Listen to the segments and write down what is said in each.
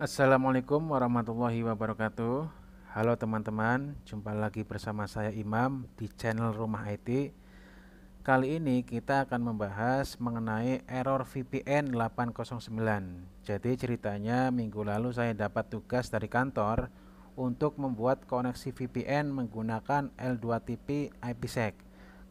Assalamualaikum warahmatullahi wabarakatuh Halo teman-teman, jumpa lagi bersama saya Imam di channel Rumah IT Kali ini kita akan membahas mengenai error VPN 809 Jadi ceritanya minggu lalu saya dapat tugas dari kantor untuk membuat koneksi VPN menggunakan L2TP IPsec.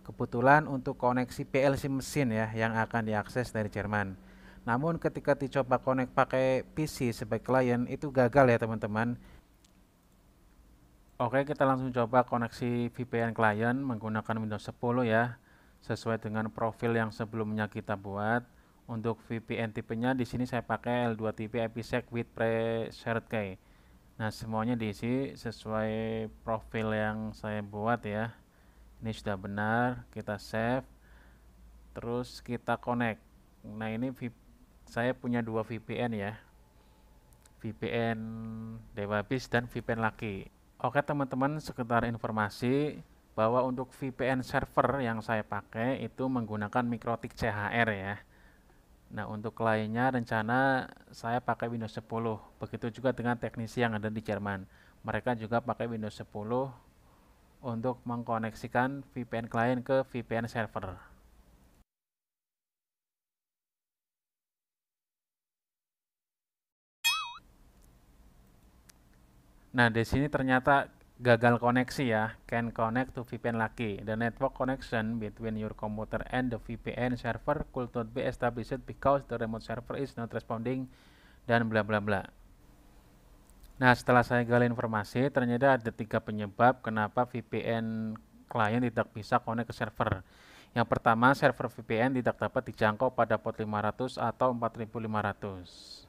Kebetulan untuk koneksi PLC mesin ya yang akan diakses dari Jerman. Namun ketika dicoba connect pakai PC sebagai klien itu gagal ya teman-teman. Oke, kita langsung coba koneksi VPN klien menggunakan Windows 10 ya. Sesuai dengan profil yang sebelumnya kita buat. Untuk VPN tipenya di sini saya pakai L2TP IPsec with pre-shared key Nah, semuanya diisi sesuai profil yang saya buat ya. Ini sudah benar, kita save. Terus kita connect. Nah, ini v saya punya dua VPN ya. VPN Dewabis dan VPN Laki. Oke, teman-teman, sekedar informasi bahwa untuk VPN server yang saya pakai itu menggunakan Mikrotik CHR ya. Nah, untuk lainnya rencana saya pakai Windows 10. Begitu juga dengan teknisi yang ada di Jerman. Mereka juga pakai Windows 10 untuk mengkoneksikan VPN klien ke VPN server. Nah, di sini ternyata gagal koneksi ya can connect to VPN lagi. the network connection between your computer and the VPN server could not be established because the remote server is not responding dan bla bla bla nah setelah saya gali informasi ternyata ada tiga penyebab kenapa VPN klien tidak bisa connect ke server yang pertama server VPN tidak dapat dijangkau pada port 500 atau 4500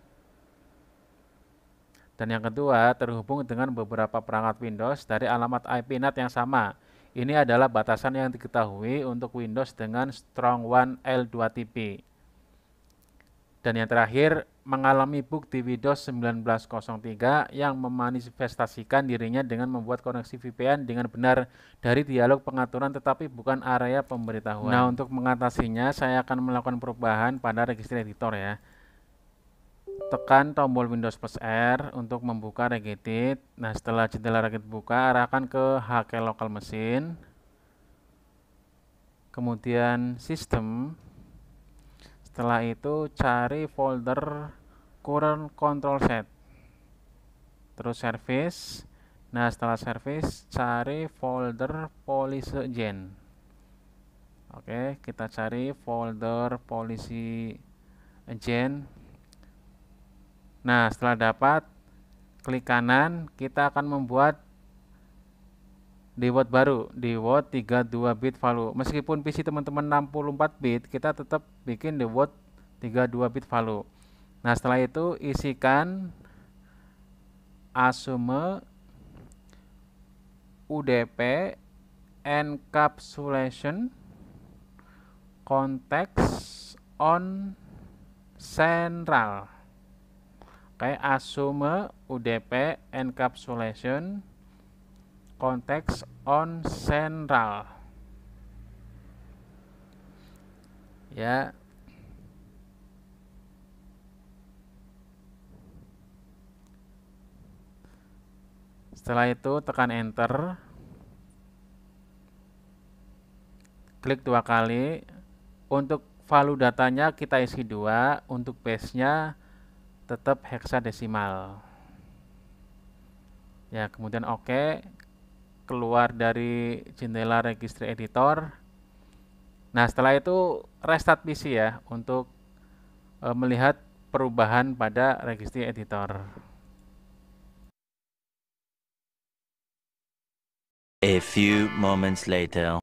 dan yang kedua, terhubung dengan beberapa perangkat Windows dari alamat IP NAT yang sama. Ini adalah batasan yang diketahui untuk Windows dengan strong One L2TP. Dan yang terakhir, mengalami bug di Windows 1903 yang memanifestasikan dirinya dengan membuat koneksi VPN dengan benar dari dialog pengaturan tetapi bukan area pemberitahuan. Nah, untuk mengatasinya, saya akan melakukan perubahan pada register editor ya tekan tombol Windows plus R untuk membuka Regedit. Nah, setelah jendela Regedit buka, arahkan ke HK lokal mesin. Kemudian sistem. Setelah itu cari folder current control set. Terus service. Nah, setelah service cari folder policy gen. Oke, kita cari folder policy gen Nah, setelah dapat, klik kanan, kita akan membuat dewot baru, dewot 32 bit value. Meskipun PC teman-teman 64 bit, kita tetap bikin dewot 32 bit value. Nah, setelah itu isikan asume UDP encapsulation context on central kayak assume UDP encapsulation context on central ya setelah itu tekan enter klik dua kali untuk value datanya kita isi dua untuk base nya tetap heksadesimal ya kemudian oke okay. keluar dari jendela registry editor nah setelah itu restart PC ya untuk e, melihat perubahan pada registry editor A few moments later.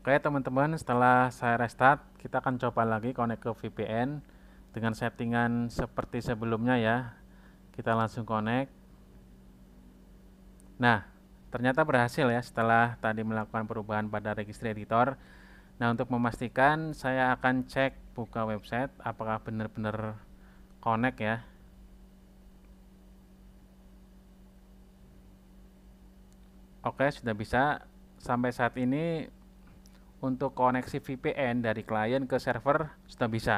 Oke teman-teman, setelah saya restart, kita akan coba lagi connect ke VPN dengan settingan seperti sebelumnya ya kita langsung connect nah ternyata berhasil ya setelah tadi melakukan perubahan pada registry editor nah untuk memastikan saya akan cek buka website apakah benar-benar connect ya oke sudah bisa sampai saat ini untuk koneksi VPN dari klien ke server sudah bisa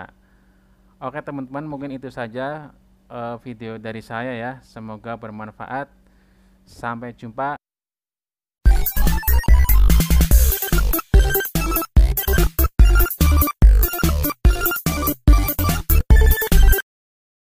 Oke teman-teman mungkin itu saja uh, video dari saya ya. Semoga bermanfaat. Sampai jumpa.